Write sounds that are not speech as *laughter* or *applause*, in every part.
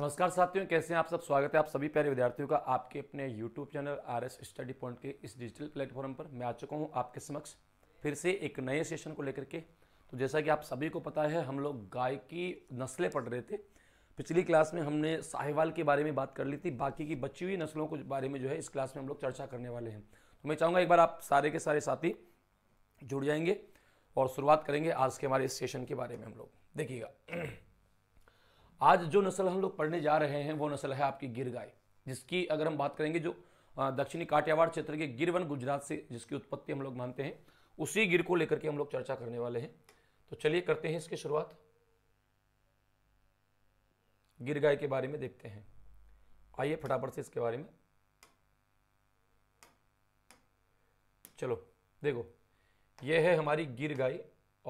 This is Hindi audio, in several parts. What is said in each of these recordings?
नमस्कार साथियों कैसे हैं आप सब स्वागत है आप सभी प्यारे विद्यार्थियों का आपके अपने YouTube channel R S study point के इस डिजिटल प्लेटफॉर्म पर मैं आ चुका हूं आपके समक्ष फिर से एक नए सेशन को लेकर के तो जैसा कि आप सभी को पता है हम लोग गाय की नस्लें पढ़ रहे थे पिछली क्लास में हमने साहिवाल के बारे में बात कर ली थी बाकी की बची हुई नस्लों के बारे में जो है इस क्लास में हम लोग चर्चा करने वाले हैं तो मैं चाहूँगा एक बार आप सारे के सारे साथी जुड़ जाएंगे और शुरुआत करेंगे आज के हमारे इस सेशन के बारे में हम लोग देखिएगा आज जो नस्ल हम लोग पढ़ने जा रहे हैं वो नस्ल है आपकी गिर गाय जिसकी अगर हम बात करेंगे जो दक्षिणी काठियावाड़ क्षेत्र के गिरवन गुजरात से जिसकी उत्पत्ति हम लोग मानते हैं उसी गिर को लेकर के हम लोग चर्चा करने वाले हैं तो चलिए करते हैं इसकी शुरुआत गिर गाय के बारे में देखते हैं आइए फटाफट से इसके बारे में चलो देखो यह है हमारी गिर गाय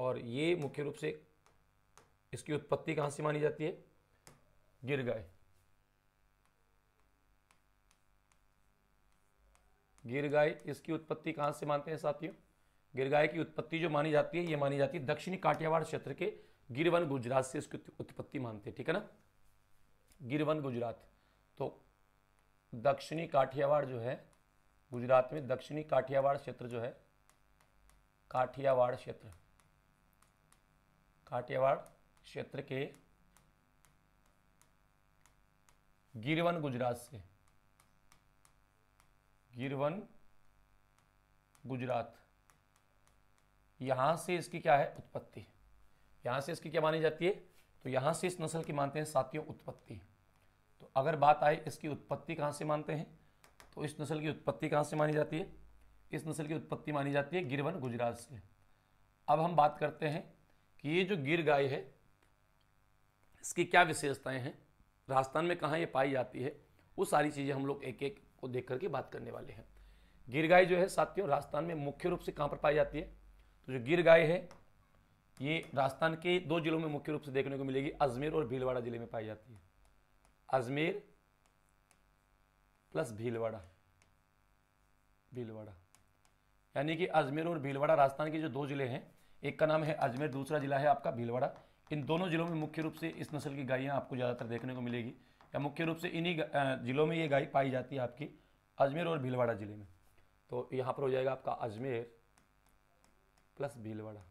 और ये मुख्य रूप से इसकी उत्पत्ति कहाँ से मानी जाती है गिर गए गाय इसकी उत्पत्ति कहां से मानते हैं साथियों गिर गाय की उत्पत्ति जो मानी जाती है ये मानी जाती है दक्षिणी काठियावाड़ क्षेत्र के गिरवन गुजरात से इसकी उत्पत्ति मानते हैं ठीक है ना गिरवन गुजरात तो दक्षिणी काठियावाड़ जो है गुजरात में दक्षिणी काठियावाड़ क्षेत्र जो है काठियावाड़ क्षेत्र काठियावाड़ क्षेत्र के गिरवन गुजरात से गिरवन गुजरात यहां से इसकी क्या है उत्पत्ति यहां से इसकी क्या मानी जाती है तो यहां से इस नस्ल की मानते हैं साथियों उत्पत्ति तो अगर बात आए इसकी उत्पत्ति कहां से मानते हैं तो इस नस्ल की उत्पत्ति कहां से मानी जाती है इस नस्ल की उत्पत्ति मानी जाती है गिरवन गुजरात से अब हम बात करते हैं कि ये जो गिर गाय है इसकी क्या विशेषताएं हैं राजस्थान में कहाँ ये पाई जाती है वो सारी चीज़ें हम लोग एक एक को देख करके बात करने वाले हैं गिर गाय जो है साथियों राजस्थान में मुख्य रूप से कहाँ पर पाई जाती है तो जो गिर गाय है ये राजस्थान के दो जिलों में मुख्य रूप से देखने को मिलेगी अजमेर और भीलवाड़ा जिले में पाई जाती है अजमेर प्लस भीलवाड़ा भीलवाड़ा यानी कि अजमेर और भीलवाड़ा राजस्थान के जो दो जिले हैं एक का नाम है अजमेर दूसरा जिला है आपका भीलवाड़ा इन दोनों ज़िलों में मुख्य रूप से इस नस्ल की गायें आपको ज़्यादातर देखने को मिलेगी या मुख्य रूप से इन्हीं ज़िलों में ये गाय पाई जाती है आपकी अजमेर और भीलवाड़ा ज़िले में तो यहाँ पर हो जाएगा आपका अजमेर प्लस भीलवाड़ा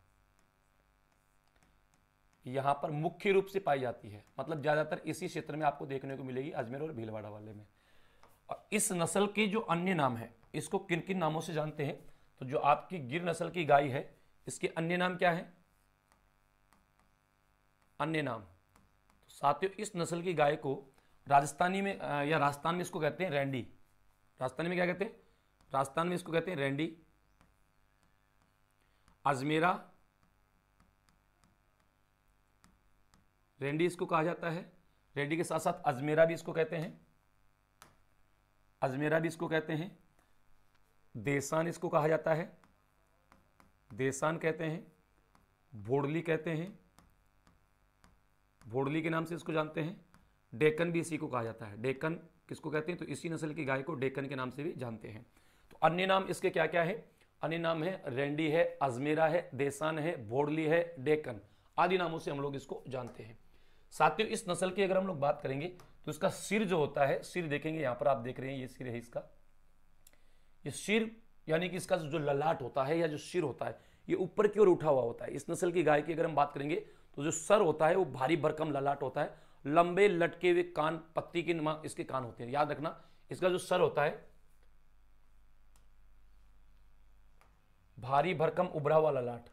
यहाँ पर मुख्य रूप से पाई जाती है मतलब ज़्यादातर इसी क्षेत्र में आपको देखने को मिलेगी अजमेर और भीलवाड़ा वाले में और इस नस्ल के जो अन्य नाम है इसको किन किन नामों से जानते हैं तो जो आपकी गिर नस्ल की गाय है इसके अन्य नाम क्या है अन्य नाम तो साथियों इस नस्ल की गाय को राजस्थानी में या राजस्थान में इसको कहते हैं रैंडी राजस्थानी में क्या कहते हैं राजस्थान में इसको कहते हैं रैंडी अजमेरा रेंडी इसको कहा जाता है रेंडी के साथ साथ अजमेरा भी इसको कहते हैं अजमेरा भी इसको कहते हैं देसान इसको कहा जाता है देसान कहते हैं बोडली कहते हैं भोडली के नाम से इसको जानते हैं डेकन भी इसी को कहा जाता है डेकन किसको कहते हैं तो इसी नस्ल की गाय को डेकन के नाम से भी जानते हैं तो अन्य नाम इसके क्या क्या है अन्य नाम है रेंडी है अजमेरा है देसान है भोडली है डेकन आदि नामों से हम लोग इसको जानते हैं साथियों इस नस्ल की अगर हम लोग बात करेंगे तो इसका सिर जो होता है सिर देखेंगे यहाँ पर आप देख रहे हैं ये सिर है इसका ये सिर यानी कि इसका जो ललाट होता है या जो सिर होता है ये ऊपर की ओर उठा हुआ होता है इस नस्ल की गाय की अगर हम बात करेंगे तो जो सर होता है वो भारी भरकम ललाट होता है लंबे लटके हुए कान पत्ती के नुमा इसके कान होते हैं याद रखना इसका जो सर होता है भारी भरकम उभरा हुआ ललाट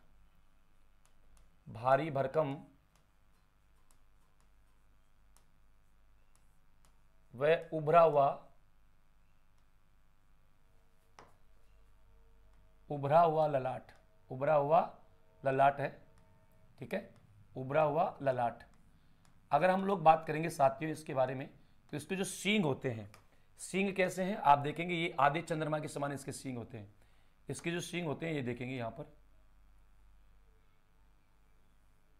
भारी भरकम व उभरा हुआ उभरा हुआ ललाट उभरा हुआ ललाट है ठीक है उभरा हुआ ललाट अगर हम लोग बात करेंगे साथियों इसके बारे में तो इसके जो सींग होते हैं सींग कैसे हैं आप देखेंगे ये आधे चंद्रमा के समान इसके सींग होते हैं इसके जो सींग होते हैं ये देखेंगे यहां पर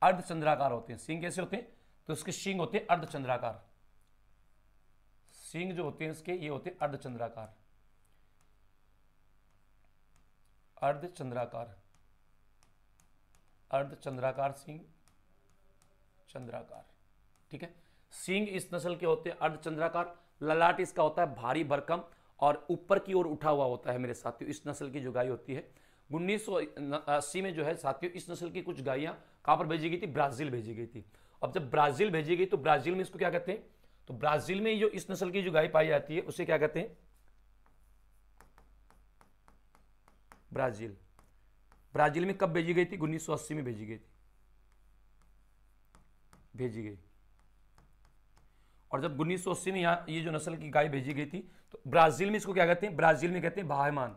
अर्धचंद्राकार होते हैं सींग कैसे होते हैं तो इसके सींग होते हैं अर्धचंद्राकार सींग जो होते हैं इसके ये होते हैं अर्धचंद्राकार अर्धचंद्राकार अर्धचंद्राकार सिंह चंद्राकार ठीक है सिंह इस नस्ल के होते हैं अर्धचंद्राकार ललाट इसका होता है भारी भरकम और ऊपर की ओर उठा हुआ होता है मेरे साथियों इस नस्ल की जो गाय होती है उन्नीस सौ में जो है साथियों इस नस्ल की कुछ गाय कहां पर भेजी गई थी ब्राजील भेजी गई थी अब जब ब्राजील भेजी गई तो ब्राजील में इसको क्या कहते हैं तो ब्राजील में जो इस नस्ल की जो गाय पाई जाती है उसे क्या कहते हैं ब्राजील ब्राजील में कब भेजी गई थी उन्नीस में भेजी गई थी भेजी गई और जब उन्नीस में यहां ये जो नस्ल की गाय भेजी गई थी तो ब्राजील में इसको क्या कहते हैं ब्राजील में कहते हैं बाहमान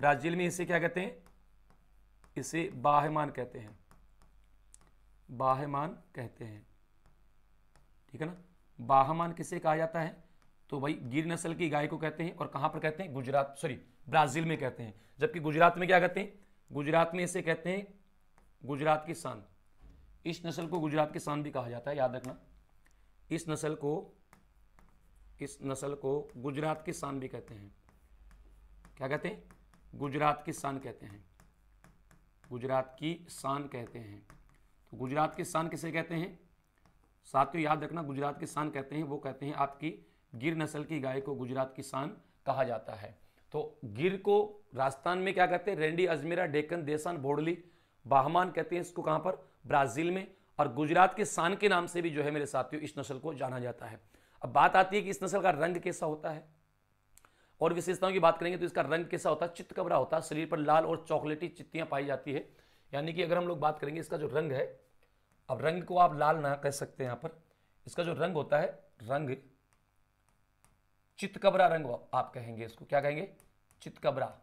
ब्राजील में इसे क्या कहते हैं इसे बाहमान कहते हैं बाहमान कहते हैं ठीक है ना बाहमान किसे कहा जाता है तो भाई गिर नस्ल की गाय को कहते हैं और कहां पर कहते हैं गुजरात सॉरी ब्राजील में कहते हैं जबकि गुजरात में क्या कहते हैं गुजरात में इसे कहते हैं गुजरात की सन इस नस्ल को गुजरात शान भी कहा जाता है याद रखना इस नस्ल को इस नस्ल को गुजरात शान भी कहते हैं क्या कहते हैं गुजरात की शान कहते हैं गुजरात की शान कहते हैं तो गुजरात की शान किसे कहते हैं साथियों याद रखना गुजरात की शान कहते हैं वो कहते हैं आपकी गिर नस्ल की गाय को गुजरात की शान कहा जाता है तो गिर को राजस्थान में क्या कहते हैं रेंडी अजमेरा डेकन देसान भोडली बाहमान कहते हैं इसको कहां पर ब्राज़ील में और गुजरात के सान के नाम से भी जो है मेरे साथियों इस नस्ल को जाना जाता है अब बात आती है कि इस नस्ल का रंग कैसा होता है और विशेषताओं की बात करेंगे तो इसका रंग कैसा होता है चितकबरा होता है शरीर पर लाल और चॉकलेटी चित्तियाँ पाई जाती है यानी कि अगर हम लोग बात करेंगे इसका जो रंग है अब रंग को आप लाल ना कह सकते हैं यहाँ पर इसका जो रंग होता है रंग चितकबरा रंग आप कहेंगे इसको क्या कहेंगे चितकबरा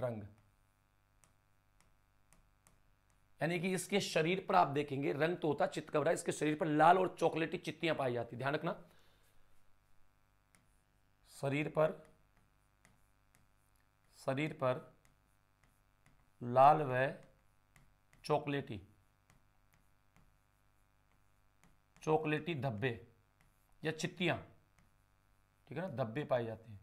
रंग यानी कि इसके शरीर पर आप देखेंगे रंग तो होता चितकबरा इसके शरीर पर लाल और चॉकलेटी चित्तियां पाई जाती ध्यान रखना शरीर पर शरीर पर लाल व चॉकलेटी चॉकलेटी धब्बे या चित्तियां ठीक है ना धब्बे पाए जाते हैं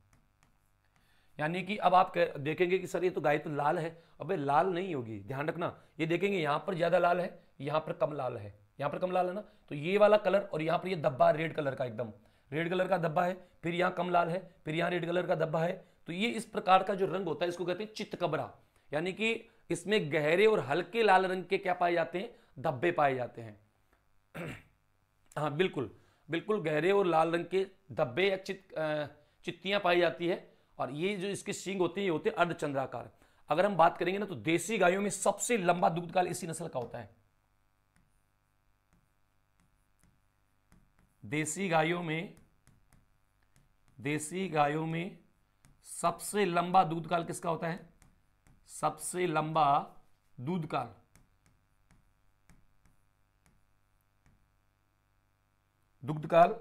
यानी कि अब आप देखेंगे कि सर ये तो गाय तो लाल है अबे लाल नहीं होगी ध्यान रखना ये देखेंगे यहाँ पर ज़्यादा लाल है यहाँ पर कम लाल है यहाँ पर कम लाल है ना तो ये वाला कलर और यहाँ पर ये धब्बा रेड कलर का एकदम रेड कलर का धब्बा है फिर यहाँ कम लाल है फिर यहाँ रेड कलर का धब्बा है तो ये इस प्रकार का जो रंग होता है इसको कहते हैं चितकबरा यानी कि इसमें गहरे और हल्के लाल रंग के क्या पाए जाते हैं धब्बे पाए जाते हैं *clears throat* हाँ बिल्कुल बिल्कुल गहरे और लाल रंग के धब्बे या चित चित्तियाँ पाई जाती है और ये जो इसके सींग होते हैं ये होते हैं अर्धचंद्राकार अगर हम बात करेंगे ना तो देसी गायों में सबसे लंबा दूध काल इसी नस्ल का होता है देसी गायों में देसी गायों में सबसे लंबा दूध काल किसका होता है सबसे लंबा दूध काल दुग्ध काल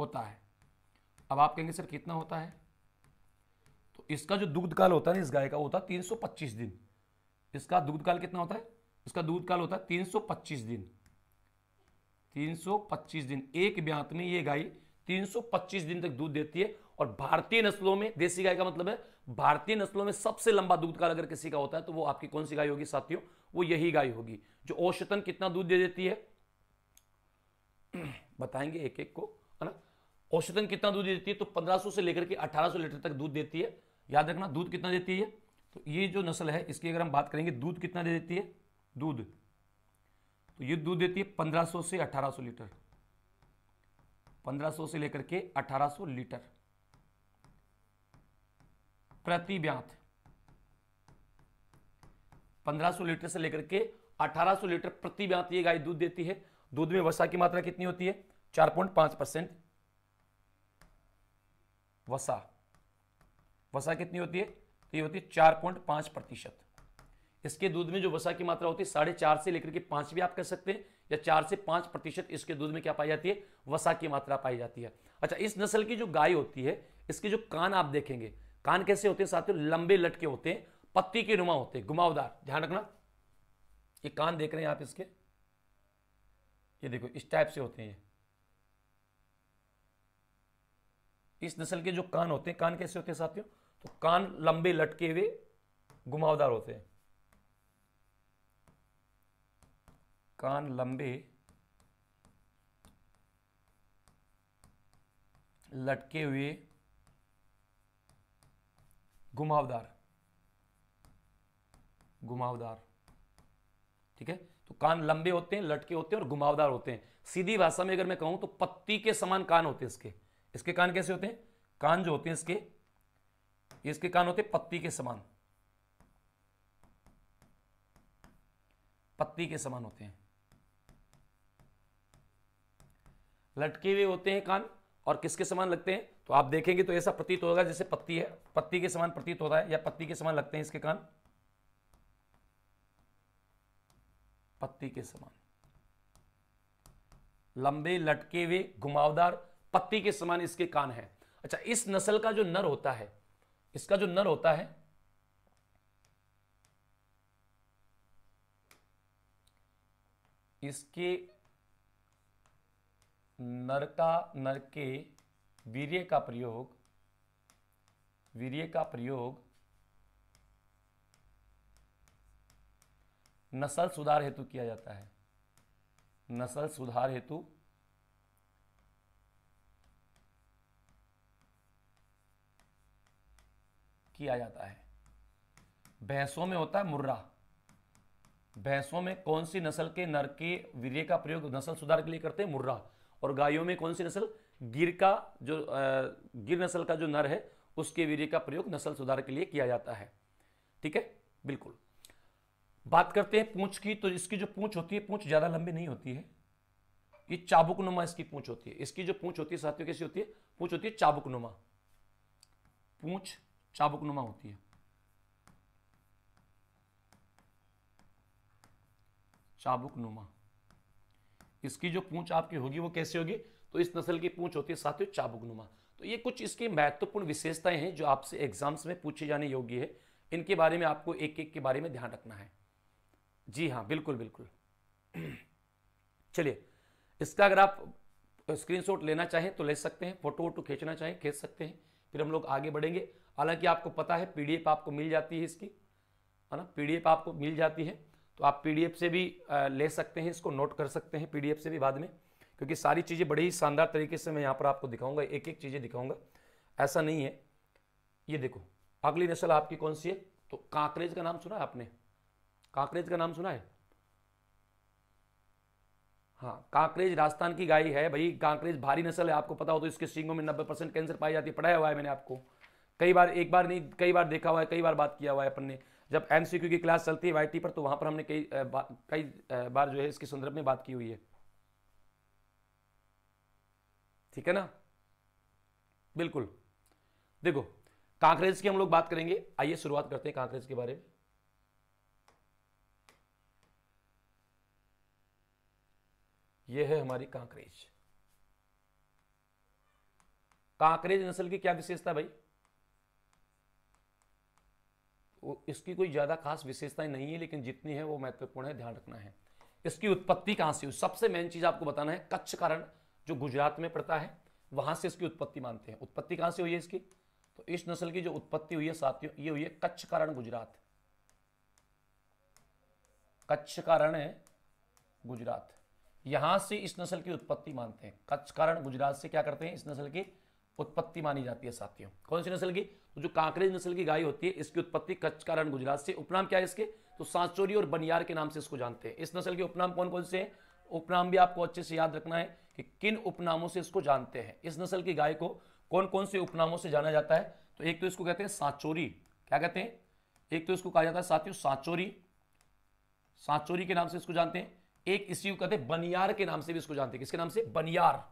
होता है अब आप कहेंगे सर कितना होता है तो इसका जो दुग्ध काल होता है ना इस गाय का होता है 325 दिन इसका दुग्ध काल कितना होता है इसका दूध काल होता है 325 दिन 325 दिन एक ब्यांत में ये गाय 325 दिन तक दूध देती है और भारतीय नस्लों में देसी गाय का मतलब है भारतीय नस्लों में सबसे लंबा दूध काल अगर किसी का होता है तो वो आपकी कौन सी गाय होगी साथियों वो यही गाय होगी जो औसतन कितना दूध दे देती है *clears throat* बताएंगे एक एक को औषधन कितना दूध देती है तो 1500 से लेकर के 1800 लीटर तक दूध देती है याद रखना दूध कितना देती है तो ये जो नस्ल है इसकी अगर हम बात करेंगे दूध कितना दे देती है दूध तो ये दूध देती है 1500 से 1800 लीटर 1500 से लेकर के 1800 लीटर प्रति ब्यांत 1500 लीटर से लेकर के 1800 लीटर प्रति ब्यांत ये गाय दूध देती है दूध में वसा की मात्रा कितनी होती है पांच परसेंट वसा वसा कितनी होती है तो ये होती है चार पॉइंट पांच प्रतिशत इसके दूध में जो वसा की मात्रा होती है साढ़े चार से लेकर के पांच भी आप कह सकते हैं या चार से पांच प्रतिशत इसके दूध में क्या पाई जाती है वसा की मात्रा पाई जाती है अच्छा इस नस्ल की जो गाय होती है इसके जो कान आप देखेंगे कान कैसे होते हैं साथियों लंबे लटके होते हैं पत्ती के नुमा होते हैं घुमावदार ध्यान रखना ये कान देख रहे हैं आप इसके ये देखो इस टाइप से होते हैं इस नस्ल के जो कान होते हैं कान कैसे होते हैं साथियों तो कान लंबे लटके हुए घुमावदार होते हैं कान लंबे लटके हुए घुमावदार घुमावदार ठीक है तो कान लंबे होते हैं लटके होते हैं और घुमावदार होते हैं सीधी भाषा में अगर मैं कहूं तो पत्ती के समान कान होते हैं इसके इसके कान कैसे होते हैं कान जो होते हैं इसके इसके कान होते हैं पत्ती के समान पत्ती के समान होते हैं लटके हुए होते हैं कान और किसके समान लगते हैं तो आप देखेंगे तो ऐसा प्रतीत होगा जैसे पत्ती है पत्ती के समान प्रतीत होता है या पत्ती के समान लगते हैं इसके कान पत्ती के समान लंबे लटके हुए घुमावदार पत्ती के समान इसके कान हैं अच्छा इस नस्ल का जो नर होता है इसका जो नर होता है इसके नर का नर के वीर्य का प्रयोग वीर्य का प्रयोग नस्ल सुधार हेतु किया जाता है नस्ल सुधार हेतु किया जाता है भैंसों में होता है मुर्रा भैंसों में कौन सी नस्ल के नर के वीर्य का प्रयोग नस्ल सुधार के लिए करते हैं मुर्रा और गायों में कौन सी नस्ल गिर का जो गिर नस्ल का जो नर है उसके वीर्य का प्रयोग नस्ल सुधार के लिए किया जाता है ठीक है बिल्कुल बात करते हैं पूंछ की तो इसकी जो पूंछ होती है पूंछ ज़्यादा लंबी नहीं होती है ये चाबुक नुमा इसकी पूंछ होती है इसकी जो पूंछ होती है साथियों कैसी होती है पूंछ होती है चाबुक नुमा पूछ चाबुकनुमा होती है चाबुकनुमा इसकी जो पूंछ आपकी होगी वो कैसी होगी तो इस नस्ल की पूंछ होती है साथियों चाबुकनुमा तो ये कुछ इसकी महत्वपूर्ण विशेषताएं हैं जो आपसे एग्जाम्स में पूछे जाने योग्य है इनके बारे में आपको एक एक के बारे में ध्यान रखना है जी हाँ बिल्कुल बिल्कुल *clears throat* चलिए इसका अगर आप स्क्रीनशॉट लेना चाहें तो ले सकते हैं फोटो वोटो खींचना चाहें खींच सकते हैं फिर हम लोग आगे बढ़ेंगे हालांकि आपको पता है पीडीएफ आपको मिल जाती है इसकी है ना पीडीएफ आपको मिल जाती है तो आप पीडीएफ से भी ले सकते हैं इसको नोट कर सकते हैं पीडीएफ से भी बाद में क्योंकि सारी चीज़ें बड़े ही शानदार तरीके से मैं यहाँ पर आपको दिखाऊंगा एक एक चीज़ें दिखाऊंगा ऐसा नहीं है ये देखो अगली नस्ल आपकी कौन सी है तो कांकरेज का नाम सुना है आपने कांकरेज का नाम सुना है हाँ कांकरेज राजस्थान की गाय है भाई कांकरेज भारी नस्ल है आपको पता हो तो इसके सींगों में नब्बे परसेंट कैंसर पाई जाती है पढ़ाया हुआ है मैंने आपको कई बार एक बार नहीं कई बार देखा हुआ है कई बार बात किया हुआ है अपन ने जब एन की क्लास चलती है वाई पर तो वहाँ पर हमने कई कई बार जो है इसके संदर्भ में बात की हुई है ठीक है ना बिल्कुल देखो कांकरेज की हम लोग बात करेंगे आइए शुरुआत करते हैं कांकरेज के बारे में ये है हमारी कांकरेज कांकरेज नस्ल की क्या विशेषता भाई इसकी कोई ज्यादा खास विशेषताएं नहीं है लेकिन जितनी है वो महत्वपूर्ण है ध्यान रखना है इसकी उत्पत्ति कहां से हुई सबसे मेन चीज आपको बताना है कच्छ कारण जो गुजरात में पड़ता है वहां से इसकी उत्पत्ति मानते हैं उत्पत्ति कहां से हुई है इसकी तो इस नस्ल की जो उत्पत्ति हुई है साथियों ये हुई है कच्छ कारण गुजरात कच्छ कारण है गुजरात यहां से इस नस्ल की उत्पत्ति मानते हैं कच्छ कारण गुजरात से क्या करते हैं इस नस्ल की उत्पत्ति मानी जाती है साथियों कौन सी नस्ल की तो जो कांकरेज नस्ल की गाय होती है इसकी उत्पत्ति कच्छ कारण गुजरात से उपनाम क्या है इसके तो सांचोरी और बनियार के नाम से इसको जानते हैं इस नस्ल के उपनाम कौन कौन से है उपनाम भी आपको अच्छे से याद रखना है कि किन उपनामों से इसको जानते हैं इस नस्ल की गाय को कौन कौन से उपनामों से जाना जाता है तो एक तो इसको कहते हैं सांचोरी क्या कहते हैं एक तो इसको कहा जाता है साथियों सांचोरी सांचोरी के नाम से इसको जानते हैं एक इसी को कहते हैं बनियार के नाम से भी इसको जानते हैं किसके नाम से बनियार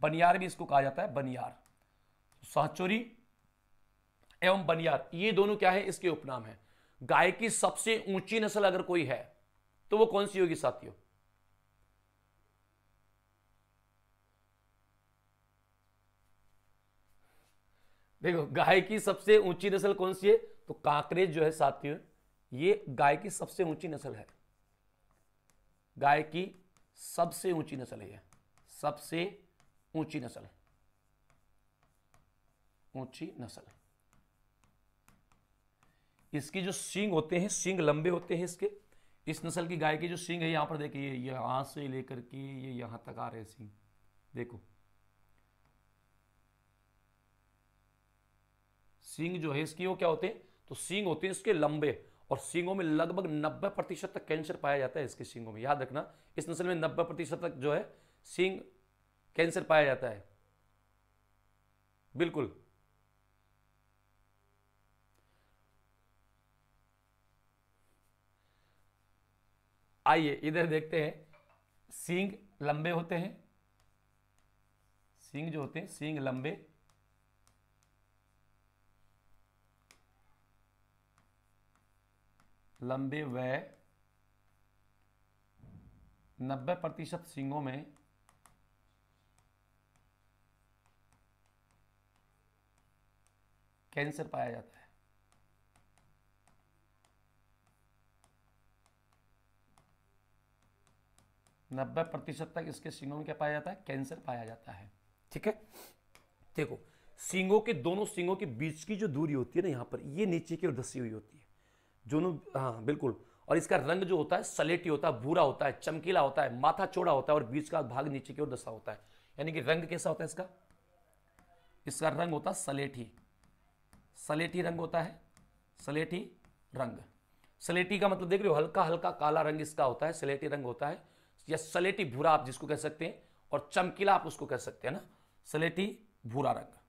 बनियार भी इसको कहा जाता है बनियार तो सहचोरी एवं बनियार ये दोनों क्या है इसके उपनाम है गाय की सबसे ऊंची नस्ल अगर कोई है तो वो कौन सी होगी साथियों देखो गाय की सबसे ऊंची नस्ल कौन सी है तो कांकरेज जो है साथियों ये गाय की सबसे ऊंची नस्ल है गाय की सबसे ऊंची नस्ल है सबसे ऊंची नस्ल ऊंची नस्ल इसकी जो सिंग होते हैं सिंग लंबे होते हैं इसके इस नस्ल की गाय की जो सिंग है यहां पर देखिए यहां से लेकर के ये यहां तक आ रहे हैं सिंग देखो सिंग जो है इसकी वो क्या होते हैं तो सिंग होते हैं इसके लंबे और सींगों में लगभग 90 प्रतिशत तक कैंसर पाया जाता है इसके सींगों में याद रखना इस नस्ल में 90 प्रतिशत तक जो है सींग कैंसर पाया जाता है बिल्कुल आइए इधर देखते हैं सींग लंबे होते हैं सींग जो होते हैं सींग लंबे लंबे व नब्बे प्रतिशत सिंगों में कैंसर पाया जाता है नब्बे प्रतिशत तक इसके सिंगों में क्या पाया जाता है कैंसर पाया जाता है ठीक है देखो सिंगों के दोनों सिंगों के बीच की जो दूरी होती है ना यहां पर ये नीचे की ओर धसी हुई होती है जुनूब हाँ बिल्कुल और इसका रंग जो होता है सलेटी होता है भूरा होता है चमकीला होता है माथा चौड़ा होता है और बीच का भाग नीचे की ओर दसा होता है यानी कि रंग कैसा होता है इसका इसका रंग होता है सलेठी सलेटी रंग होता है सलेटी रंग सलेटी का मतलब देख रहे हो हल्का हल्का काला रंग इसका होता है सलेटी रंग होता है या सलेटी भूरा आप जिसको कह सकते हैं और चमकीला आप उसको कह सकते हैं ना सलेटी भूरा रंग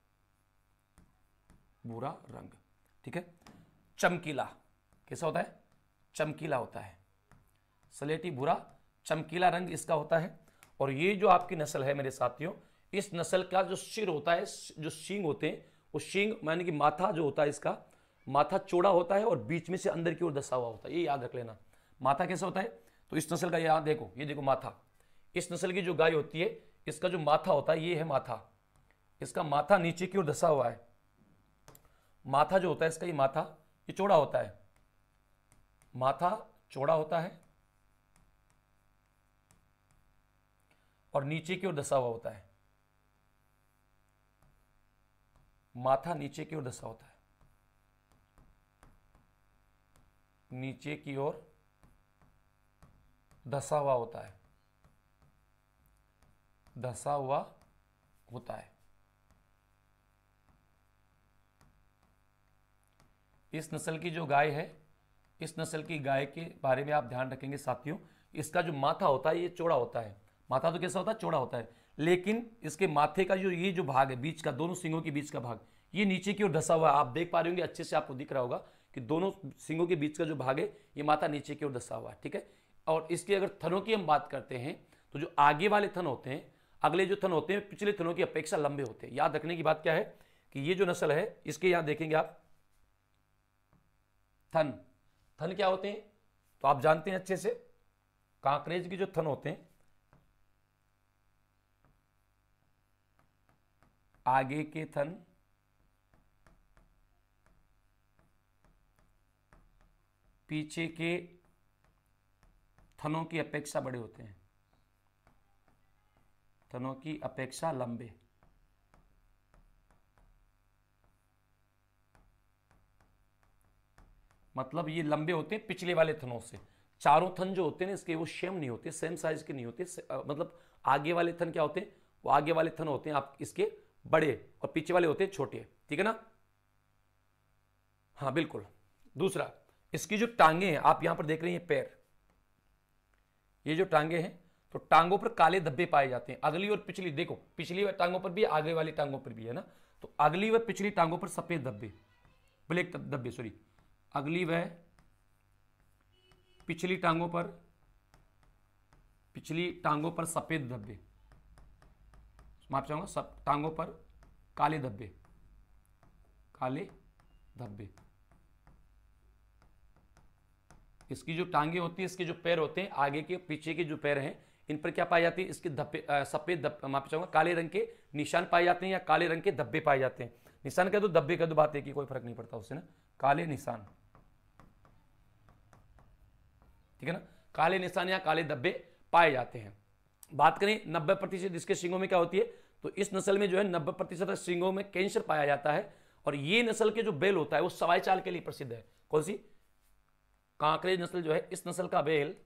भूरा रंग ठीक है चमकीला कैसा होता है चमकीला होता है सलेटी भूरा चमकीला रंग इसका होता है और ये जो आपकी नस्ल है मेरे साथियों इस नस्ल का जो सिर होता है जो सींग होते हैं वो सींग यानी कि माथा जो होता है इसका माथा चौड़ा होता है और बीच में से अंदर की ओर दसा हुआ होता है ये याद रख लेना माथा कैसा होता है तो इस नस्ल का यहाँ देखो ये देखो माथा इस नस्ल की जो गाय होती है इसका जो माथा होता है ये है माथा इसका माथा नीचे की ओर धसा हुआ है माथा जो होता है इसका ये माथा ये चौड़ा होता है माथा चौड़ा होता है और नीचे की ओर दसा हुआ होता है माथा नीचे की ओर दसा होता है नीचे की ओर धसा हुआ होता है धसा हुआ होता है इस नस्ल की जो गाय है इस नस्ल की गाय के बारे में आप ध्यान रखेंगे साथियों इसका जो माथा होता है ये चौड़ा होता है माथा तो कैसा होता है चौड़ा होता है लेकिन इसके माथे का जो ये जो भाग है बीच का दोनों सिंगों के बीच का भाग ये नीचे की ओर धसा हुआ है आप देख पा रहे होंगे अच्छे से आपको दिख रहा होगा कि दोनों सिंगों के बीच का जो भाग है ये माथा नीचे की ओर धसा हुआ है ठीक है और इसके अगर थनों की हम बात करते हैं तो जो आगे वाले थन होते हैं अगले जो थन होते हैं पिछले थनों की अपेक्षा लंबे होते हैं याद रखने की बात क्या है कि ये जो नस्ल है इसके यहां देखेंगे आप थन थन क्या होते हैं तो आप जानते हैं अच्छे से कांकरेज के जो थन होते हैं आगे के थन पीछे के थनों की अपेक्षा बड़े होते हैं थनों की अपेक्षा लंबे मतलब ये लंबे होते हैं पिछले वाले थनों से चारों थन जो होते हैं इसके वो सेम नहीं होते सेम साइज के नहीं होते आ, मतलब आगे वाले थन क्या होते हैं वो आगे वाले थन होते हैं आप इसके बड़े और पीछे वाले होते हैं छोटे ठीक है ना हाँ बिल्कुल दूसरा इसकी जो टांगे हैं आप यहां पर देख रहे हैं पैर ये जो टांगे हैं तो टांगों पर काले धब्बे पाए जाते हैं अगली और पिछली देखो पिछली टांगों पर भी आगे वाली टांगों पर भी है ना तो अगली व पिछली टांगों पर सफेद धब्बे ब्लैक धब्बे सॉरी अगली वह पिछली टांगों पर पिछली टांगों पर सफ़ेद धब्बे माफ चाहूंगा सब टांगों पर काले धब्बे काले धब्बे इसकी जो टांगे होती है इसके जो पैर होते हैं आगे के पीछे के जो पैर हैं इन पर क्या पाए जाते हैं इसके धब्बे सफ़ेद माफ चाहूंगा काले रंग के निशान पाए जाते हैं या काले रंग के धब्बे पाए जाते हैं निशान कह दो धब्बे कह दो बात है कि कोई फर्क नहीं पड़ता उससे ना काले निशान ठीक है ना काले निशान या काले धब्बे पाए जाते हैं बात करें नब्बे प्रतिशत इसके सिंगों में क्या होती है तो इस नस्ल में जो है नब्बे प्रतिशत सिंगों में कैंसर पाया जाता है और ये नस्ल के जो बेल होता है वो सवाई चाल के लिए प्रसिद्ध है कौन सी कांकरेज नस्ल जो है इस नस्ल का बेल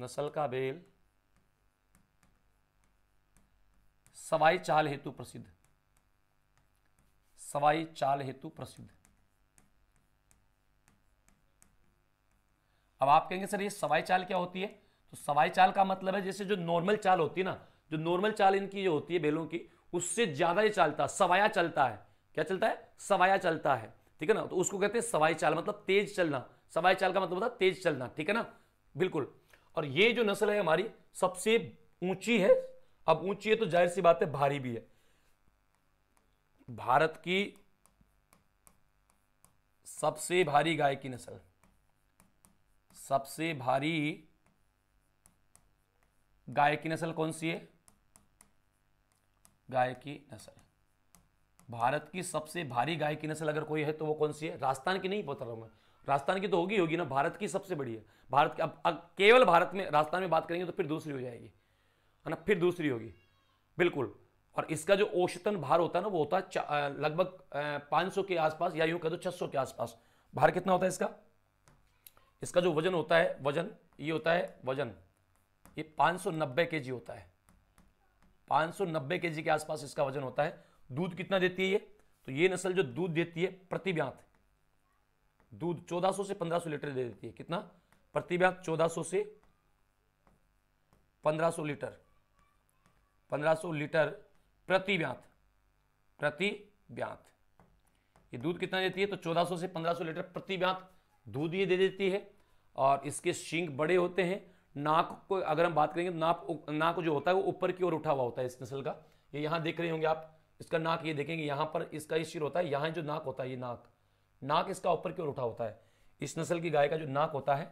नस्ल का बेल सवाई चाल हेतु प्रसिद्ध सवाई चाल हेतु प्रसिद्ध अब आप कहेंगे सर ये सवाई चाल क्या होती है तो सवाई चाल का मतलब है जैसे जो नॉर्मल चाल होती है ना जो नॉर्मल चाल इनकी जो होती है बेलों की उससे ज्यादा ये चलता है सवाया चलता है क्या चलता है सवाया चलता है ठीक है ना तो उसको कहते हैं सवाई चाल मतलब तेज चलना सवाई चाल का मतलब होता है तेज चलना ठीक है ना बिल्कुल और ये जो नस्ल है हमारी सबसे ऊंची है अब ऊंची है तो जाहिर सी बात है भारी भी है भारत की सबसे भारी गाय की नस्ल सबसे भारी गाय की नस्ल कौन सी है गाय की नस्ल भारत की सबसे भारी गाय की नस्ल अगर कोई है तो वो कौन सी है राजस्थान की नहीं बता रहा हूं मैं राजस्थान की तो होगी होगी ना भारत की सबसे बड़ी है भारत की अब, अब केवल भारत में राजस्थान में बात करेंगे तो फिर दूसरी हो जाएगी है ना फिर दूसरी होगी बिल्कुल और इसका जो औसतन भार होता है ना वो होता है लगभग 500 के आसपास या यूं कह दो 600 के आसपास भार कितना होता है इसका इसका जो वजन होता है वजन ये होता है वजन ये 590 जी होता है 590 जी के आसपास इसका वजन होता है दूध कितना देती है ये तो ये नस्ल जो दूध देती है प्रति दूध दूध 1400 से 1500 लीटर दे देती है कितना प्रति ब्यांत 1400 से 1500 लीटर 1500 लीटर प्रतिव्यात प्रतिव्यात ये दूध कितना देती है तो 1400 से 1500 लीटर प्रतिव्यात दूध ये दे देती है और इसके शिंग बड़े होते हैं नाक को अगर हम बात करेंगे तो नाक नाक जो होता है वो ऊपर की ओर उठा हुआ होता है इस नस्ल का ये यहाँ देख रहे होंगे आप इसका नाक ये देखेंगे यहाँ पर इसका ये शीर होता है यहाँ जो नाक होता है ये नाक नाक इसका ऊपर की ओर उठा होता है इस नस्ल की गाय का जो नाक होता है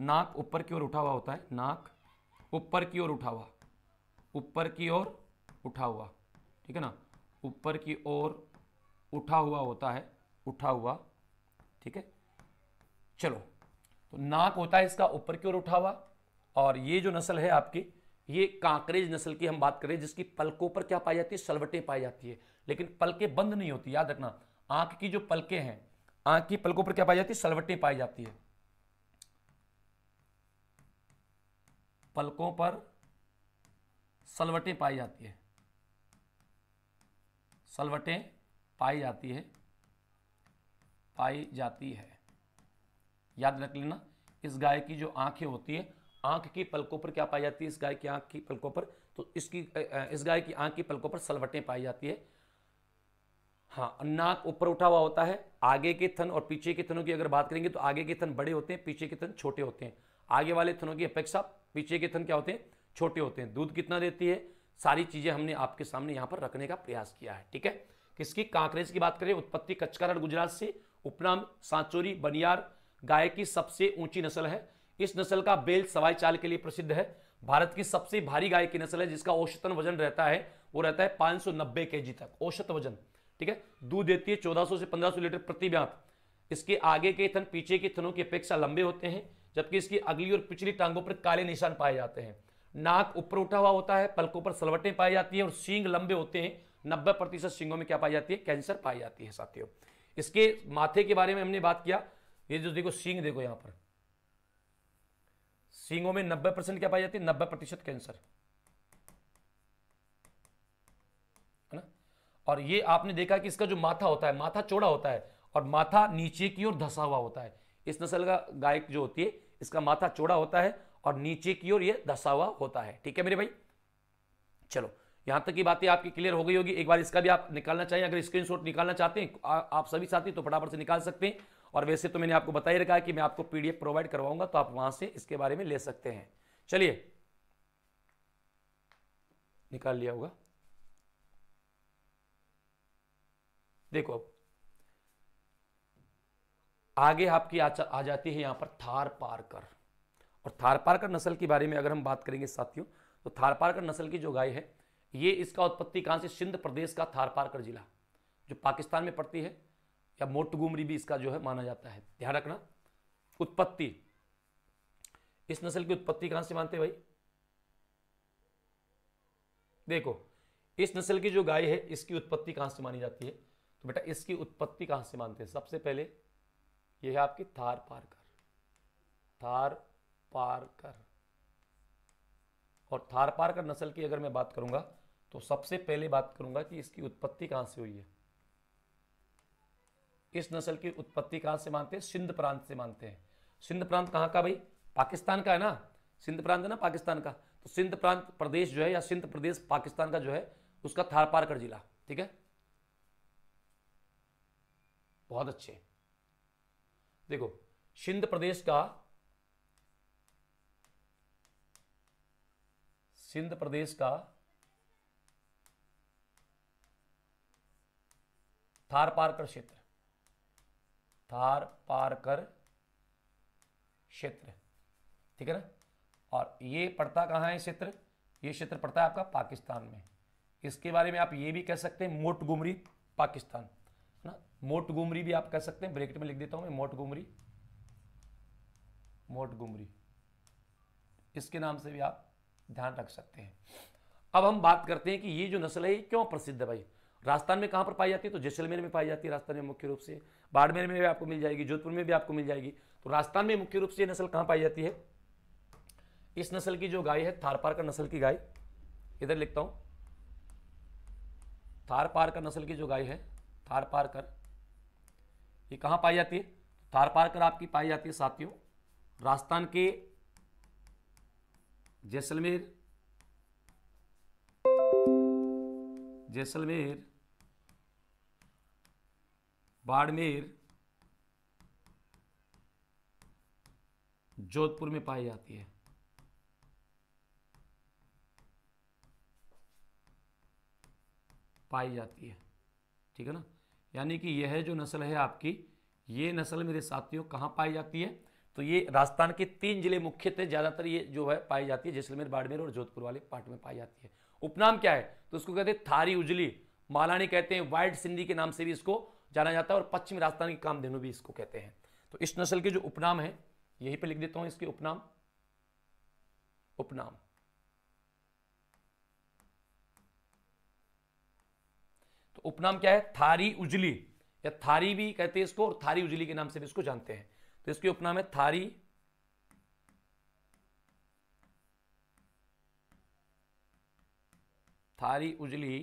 नाक ऊपर की ओर उठा हुआ होता है नाक ऊपर की ओर उठा हुआ ऊपर की ओर उठा हुआ ठीक है ना ऊपर की ओर उठा हुआ होता है उठा हुआ ठीक है चलो तो नाक होता है इसका ऊपर की ओर उठा हुआ और ये जो नस्ल है आपकी ये कांकरेज नस्ल की हम बात करें जिसकी पलकों पर क्या पाई जाती है सलवटें पाई जाती है लेकिन पलके बंद नहीं होती याद रखना आंख की जो पलकें हैं आंख की पलकों पर क्या पाई जाती है सलवटें पाई जाती है पलकों पर सलवटें पाई जाती है सलवटें पाई जाती है पाई जाती है याद रख लेना इस गाय की जो आंखें होती है आंख की पलकों पर क्या पाई जाती है इस गाय की आंख की पलकों पर तो इसकी इस गाय की आंख की पलकों पर सलवटें पाई जाती है हाँ नाक ऊपर उठा हुआ होता है आगे के थन और पीछे के थनों की अगर बात करेंगे तो आगे के थन बड़े होते हैं पीछे के थन छोटे होते हैं आगे वाले थनों की अपेक्षा पीछे के थन क्या होते हैं छोटे होते हैं दूध कितना देती है सारी चीजें हमने आपके सामने यहां पर रखने का प्रयास किया है ठीक है किसकी कांकरेज की बात करें उत्पत्ति कचकारण गुजरात से उपनाम सांचोरी बनियार गाय की सबसे ऊंची नस्ल है इस नस्ल का बेल सवाई चाल के लिए प्रसिद्ध है भारत की सबसे भारी गाय की नस्ल है जिसका औसतन वजन रहता है वो रहता है 590 केजी तक औसत वजन ठीक है दूध देती है 1400 से 1500 लीटर प्रति ब्यांत इसके आगे के थन पीछे के थनों की अपेक्षा लंबे होते हैं जबकि इसकी अगली और पिछली टांगों पर काले निशान पाए जाते हैं नाक ऊपर उठा हुआ होता है पलकों पर सलवटें पाई जाती हैं और सींग लंबे होते हैं नब्बे प्रतिशत सींगों में क्या पाई जाती है कैंसर पाई जाती है साथियों इसके माथे के बारे में हमने बात किया ये जो देखो सींग देखो यहां पर सींगों में नब्बे परसेंट क्या पाई जाती है नब्बे प्रतिशत कैंसर है ना और ये आपने देखा कि इसका जो माथा होता है माथा चौड़ा होता है और माथा नीचे की ओर धसा हुआ होता है इस नस्ल का गाय जो होती है इसका माथा चौड़ा होता है और नीचे की ओर ये धसा हुआ होता है ठीक है मेरे भाई चलो यहां तक की बातें आपकी क्लियर हो गई होगी एक बार इसका भी आप निकालना चाहिए अगर स्क्रीनशॉट निकालना चाहते हैं आ, आप सभी साथी तो फटाफट से निकाल सकते हैं और वैसे तो मैंने आपको बता ही रखा है कि मैं आपको पीडीएफ प्रोवाइड करवाऊंगा तो आप वहां से इसके बारे में ले सकते हैं चलिए निकाल लिया होगा देखो अब आगे आपकी आ, जाती है यहां पर थार पार कर और थारपारकर नस्ल के बारे में अगर हम बात करेंगे साथियों तो थारपारकर नस्ल की जो गाय है ये इसका उत्पत्ति कहाँ से सिंध प्रदेश का थारपारकर जिला जो पाकिस्तान में पड़ती है या मोटगुमरी भी इसका जो है माना जाता है ध्यान रखना उत्पत्ति इस नस्ल की उत्पत्ति कहां से मानते हैं भाई देखो इस नस्ल की जो गाय है इसकी उत्पत्ति कहां से मानी जाती है तो बेटा इसकी उत्पत्ति कहां से मानते हैं सबसे पहले यह है आपकी थार पारकर थार थारपारकर और थारपारकर नस्ल की अगर मैं बात करूंगा तो सबसे पहले बात करूंगा कि इसकी उत्पत्ति कहां से हुई है इस नस्ल की उत्पत्ति कहां से मानते हैं सिंध प्रांत से मानते हैं सिंध प्रांत कहां का भाई पाकिस्तान का है ना सिंध प्रांत है ना पाकिस्तान का तो सिंध प्रांत प्रदेश जो है या सिंध प्रदेश पाकिस्तान का जो है उसका थारपारकर जिला ठीक है बहुत अच्छे देखो सिंध प्रदेश का सिंध प्रदेश का थार पारकर क्षेत्र थार पारकर क्षेत्र ठीक है ना और ये पड़ता कहाँ है क्षेत्र ये क्षेत्र पड़ता है आपका पाकिस्तान में इसके बारे में आप ये भी कह सकते हैं मोट गुमरी पाकिस्तान है ना मोट गुमरी भी आप कह सकते हैं ब्रेकेट में लिख देता हूं मैं मोट गुमरी मोट गुमरी इसके नाम से भी आप ध्यान रख सकते हैं अब हम बात करते हैं कि ये जो नस्ल है क्यों प्रसिद्ध है भाई राजस्थान में कहाँ पर पाई जाती है तो जैसलमेर में पाई जाती है राजस्थान में मुख्य रूप से बाड़मेर में भी आपको मिल जाएगी जोधपुर में भी आपको मिल जाएगी तो राजस्थान में मुख्य रूप से ये नस्ल कहाँ पाई जाती है इस नस्ल की जो गाय है थारपारकर नस्ल की गाय इधर लिखता हूँ थारपारकर नस्ल की जो गाय है थारपारकर ये कहाँ पाई जाती है थारपारकर आपकी पाई जाती है साथियों राजस्थान के जैसलमेर जैसलमेर बाड़मेर जोधपुर में पाई जाती है पाई जाती है ठीक है ना यानी कि यह जो नस्ल है आपकी ये नस्ल मेरे साथियों कहाँ पाई जाती है तो ये राजस्थान के तीन जिले मुख्य थे ज़्यादातर ये जो है पाई जाती है जैसलमेर बाड़मेर और जोधपुर वाले पार्ट में पाई जाती है उपनाम क्या है तो इसको कहते हैं थारी उजली मालानी कहते हैं वाइल्ड सिंधी के नाम से भी इसको जाना जाता है और पश्चिमी राजस्थान के कामधेनु भी इसको कहते हैं तो इस नस्ल के जो उपनाम है यही पर लिख देता हूं इसके उपनाम उपनाम तो उपनाम क्या है थारी उजली या थारी भी कहते हैं इसको और थारी उजली के नाम से भी इसको जानते हैं तो इसके उपनाम है थारी थारी उजली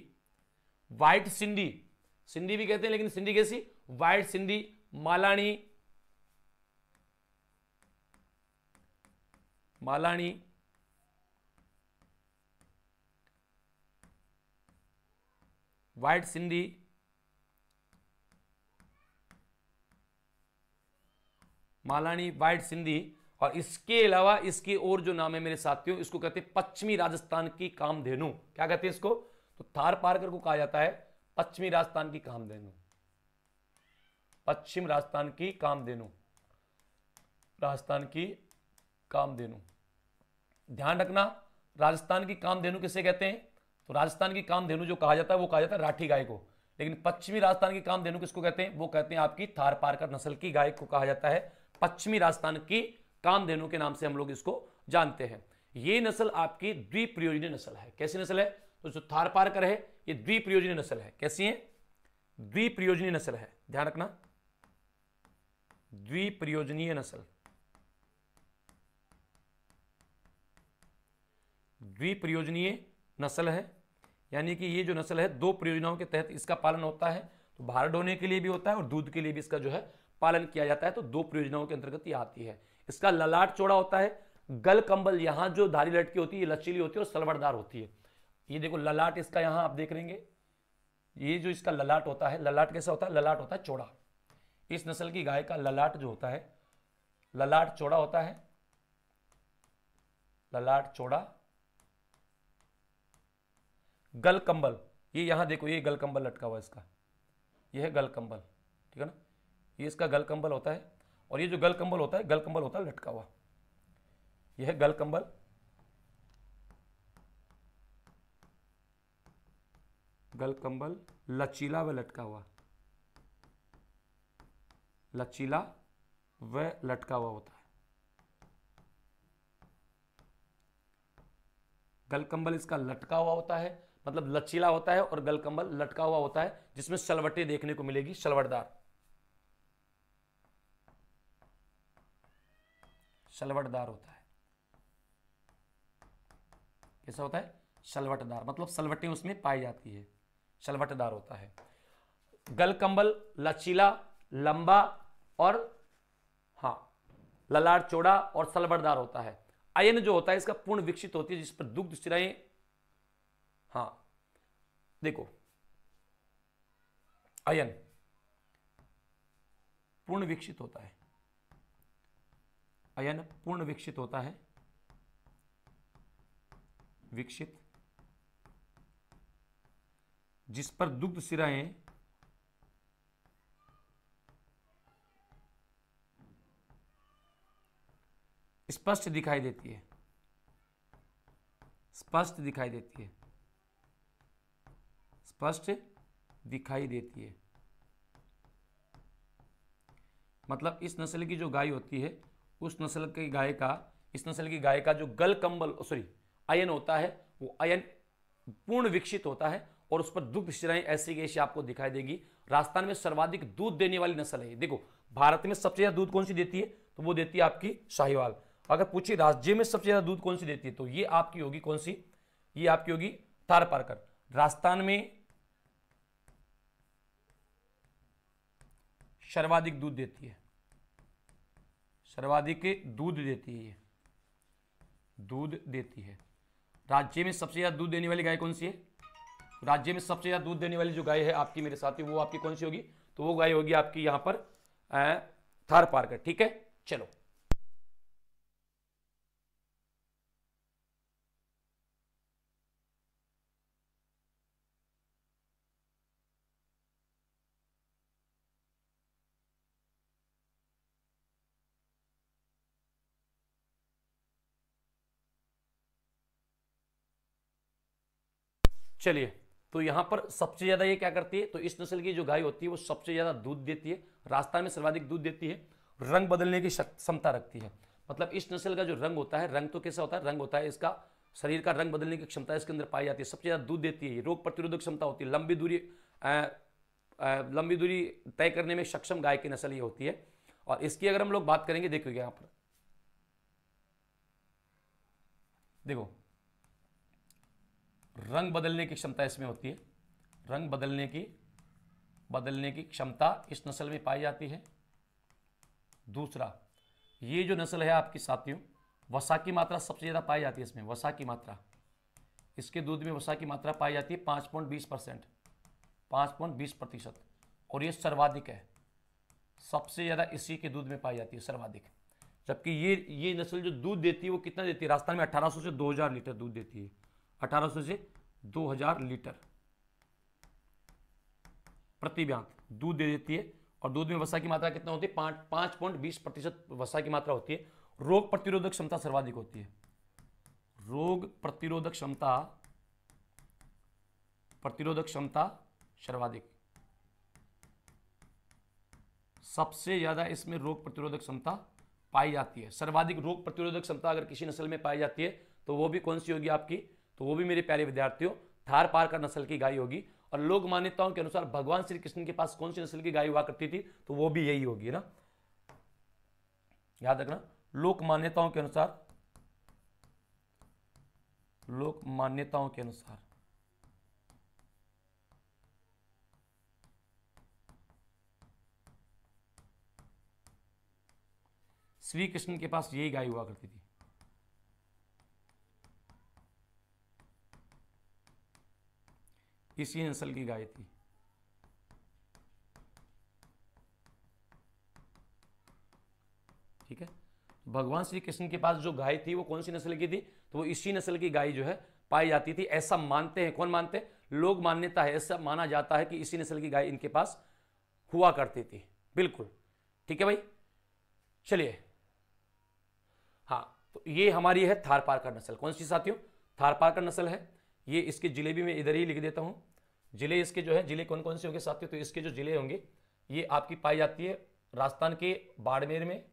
वाइट सिंधी सिंधी भी कहते हैं लेकिन सिंधी कैसी white Sindhi Malani Malani white Sindhi Malani white Sindhi और इसके अलावा इसके और जो नाम है मेरे साथियों इसको कहते हैं पश्चिमी राजस्थान की कामधेनु क्या कहते हैं इसको तो थार पारकर को कहा जाता है पश्चिमी राजस्थान की कामधेनु पश्चिम राजस्थान की कामधेनु राजस्थान की कामधेनु ध्यान रखना राजस्थान की कामधेनु किसे कहते हैं तो राजस्थान की कामधेनु जो कहा जाता है वो कहा जाता है राठी गाय को लेकिन पश्चिमी राजस्थान की कामधेनु किसको कहते हैं वो कहते हैं आपकी थार पारकर नस्ल की गाय को कहा जाता है पश्चिमी राजस्थान की कामधेनु के नाम से हम लोग इसको जानते हैं ये नस्ल आपकी द्विप्रयोजनी नस्ल है कैसी नस्ल है तो जो थार पारकर है ये द्विप्रयोजनी नस्ल है कैसी है द्विप्रयोजनी नस्ल है ध्यान रखना द्विप्रयोजनीय नस्ल द्विप्रयोजनीय नस्ल है यानी कि ये जो नस्ल है दो प्रयोजनाओं के तहत इसका पालन होता है तो भार ढोने के लिए भी होता है और दूध के लिए भी इसका जो है पालन किया जाता है तो दो प्रयोजनाओं के अंतर्गत यह आती है इसका ललाट चौड़ा होता है गल कंबल यहां जो धारी लटकी होती है लचीली होती है और सलवरदार होती है ये देखो ललाट इसका यहां आप देख लेंगे ये जो इसका ललाट होता है ललाट कैसा होता है ललाट होता है चौड़ा इस नस्ल की गाय का ललाट जो होता है ललाट चौड़ा होता है ललाट चौड़ा गल कंबल ये यहां देखो ये गल कंबल लटका हुआ इसका ये है गल कंबल ठीक है ना ये इसका गल कंबल होता है और ये जो गल कंबल होता है गल कंबल होता है लटका हुआ यह है गल कंबल गल कंबल लचीला व लटका हुआ लचीला व लटका हुआ होता है गलकंबल इसका लटका हुआ होता है मतलब लचीला होता है और गलकंबल लटका हुआ होता है जिसमें सलवटें देखने को मिलेगी सलवटदार सलवटदार होता है कैसा होता है सलवटदार मतलब सलवटें उसमें पाई जाती है सलवटदार होता है गल कंबल लचीला लंबा और हाँ ललाट चौड़ा और सलवटदार होता है अयन जो होता है इसका पूर्ण विकसित होती है जिस पर दुग्ध सिराएं हाँ देखो अयन पूर्ण विकसित होता है अयन पूर्ण विकसित होता है विकसित जिस पर दुग्ध सिराएं स्पष्ट दिखाई देती है स्पष्ट दिखाई देती है स्पष्ट दिखाई देती है मतलब इस नस्ल की जो गाय होती है उस नस्ल की गाय का इस नस्ल की गाय का जो गल कंबल सॉरी आयन होता है वो आयन पूर्ण विकसित होता है और उस पर दुग्ध शिराएं ऐसी ऐसी आपको दिखाई देगी राजस्थान में सर्वाधिक दूध देने वाली नस्ल है देखो भारत में सबसे ज्यादा दूध कौन सी देती है तो वो देती है आपकी शाहीवाल अगर पूछिए राज्य में सबसे ज्यादा दूध कौन सी देती है तो ये आपकी होगी कौन सी ये आपकी होगी थार पारकर राजस्थान में सर्वाधिक दूध देती है सर्वाधिक दूध देती है ये दूध देती है राज्य में सबसे ज़्यादा दूध देने वाली गाय कौन सी है राज्य में सबसे ज़्यादा दूध देने वाली जो गाय है आपकी मेरे साथी वो आपकी कौन सी होगी तो वो गाय होगी आपकी यहाँ पर थार पार्कर ठीक है चलो चलिए तो यहाँ पर सबसे ज़्यादा ये क्या करती है तो इस नस्ल की जो गाय होती है वो सबसे ज़्यादा दूध देती है रास्ता में सर्वाधिक दूध देती है रंग बदलने की क्षमता रखती है मतलब इस नस्ल का जो रंग होता है रंग तो कैसा होता है रंग होता है इसका शरीर का रंग बदलने की क्षमता इसके अंदर पाई जाती है सबसे ज़्यादा दूध देती है रोग प्रतिरोधक क्षमता होती है लंबी दूरी लंबी दूरी तय करने में सक्षम गाय की नस्ल ये होती है और इसकी अगर हम लोग बात करेंगे देखिए यहाँ पर देखो रंग बदलने की क्षमता इसमें होती है रंग बदलने की बदलने की क्षमता इस नस्ल में पाई जाती है दूसरा ये जो नस्ल है आपकी साथियों वसा की मात्रा सबसे ज़्यादा पाई जाती है इसमें वसा की मात्रा इसके दूध में वसा की मात्रा पाई जाती है पाँच पॉइंट बीस परसेंट पाँच पॉइंट बीस प्रतिशत और ये सर्वाधिक है सबसे ज़्यादा इसी के दूध में पाई जाती है सर्वाधिक जबकि ये ये नस्ल जो दूध देती है वो कितना देती है राजस्थान में 1800 से दो लीटर दूध देती है अठारह से 2000 लीटर प्रति ब्यांत दूध दे देती है और दूध में वसा की मात्रा कितना होती है पांच पॉइंट बीस प्रतिशत वसा की मात्रा होती है रोग प्रतिरोधक क्षमता सर्वाधिक होती है रोग प्रतिरोधक क्षमता प्रतिरोधक क्षमता सर्वाधिक सबसे ज्यादा इसमें रोग प्रतिरोधक क्षमता पाई जाती है सर्वाधिक रोग प्रतिरोधक क्षमता अगर किसी नस्ल में पाई जाती है तो वो भी कौन सी होगी आपकी तो वो भी मेरे प्यारे विद्यार्थियों थार पार का नस्ल की गाय होगी और लोग मान्यताओं के अनुसार भगवान श्री कृष्ण के पास कौन सी नस्ल की गाय हुआ करती थी तो वो भी यही होगी ना याद रखना लोक मान्यताओं के अनुसार लोक मान्यताओं के अनुसार श्री कृष्ण के पास यही गाय हुआ करती थी इसी नस्ल की गाय थी ठीक है भगवान श्री कृष्ण के पास जो गाय थी वो कौन सी नस्ल की थी तो वो इसी नस्ल की गाय जो है पाई जाती थी ऐसा मानते हैं कौन मानते हैं लोग मान्यता है ऐसा माना जाता है कि इसी नस्ल की गाय इनके पास हुआ करती थी बिल्कुल ठीक है भाई चलिए हाँ तो ये हमारी है थार थारपारकर नस्ल कौन सी साथियों थार थारपारकर नस्ल है ये इसके ज़िले भी मैं इधर ही लिख देता हूँ ज़िले इसके जो है ज़िले कौन कौन से होंगे साथियों तो इसके जो ज़िले होंगे ये आपकी पाई जाती है राजस्थान के बाड़मेर में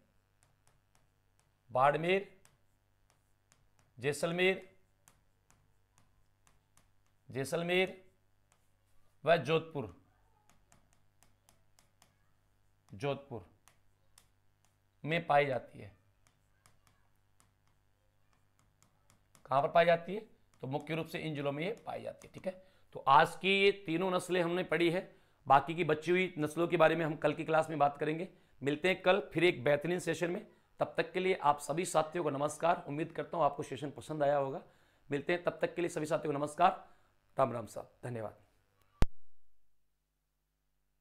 बाड़मेर जैसलमेर जैसलमेर व जोधपुर जोधपुर में पाई जाती है कहां पर पाई जाती है तो मुख्य रूप से इन जिलों में ये पाई जाती है ठीक है तो आज की ये तीनों नस्लें हमने पढ़ी है बाकी की बची हुई नस्लों के बारे में हम कल की क्लास में बात करेंगे मिलते हैं कल फिर एक बेहतरीन सेशन में तब तक के लिए आप सभी साथियों को नमस्कार उम्मीद करता हूँ आपको सेशन पसंद आया होगा मिलते हैं तब तक के लिए सभी साथियों को नमस्कार राम राम साहब धन्यवाद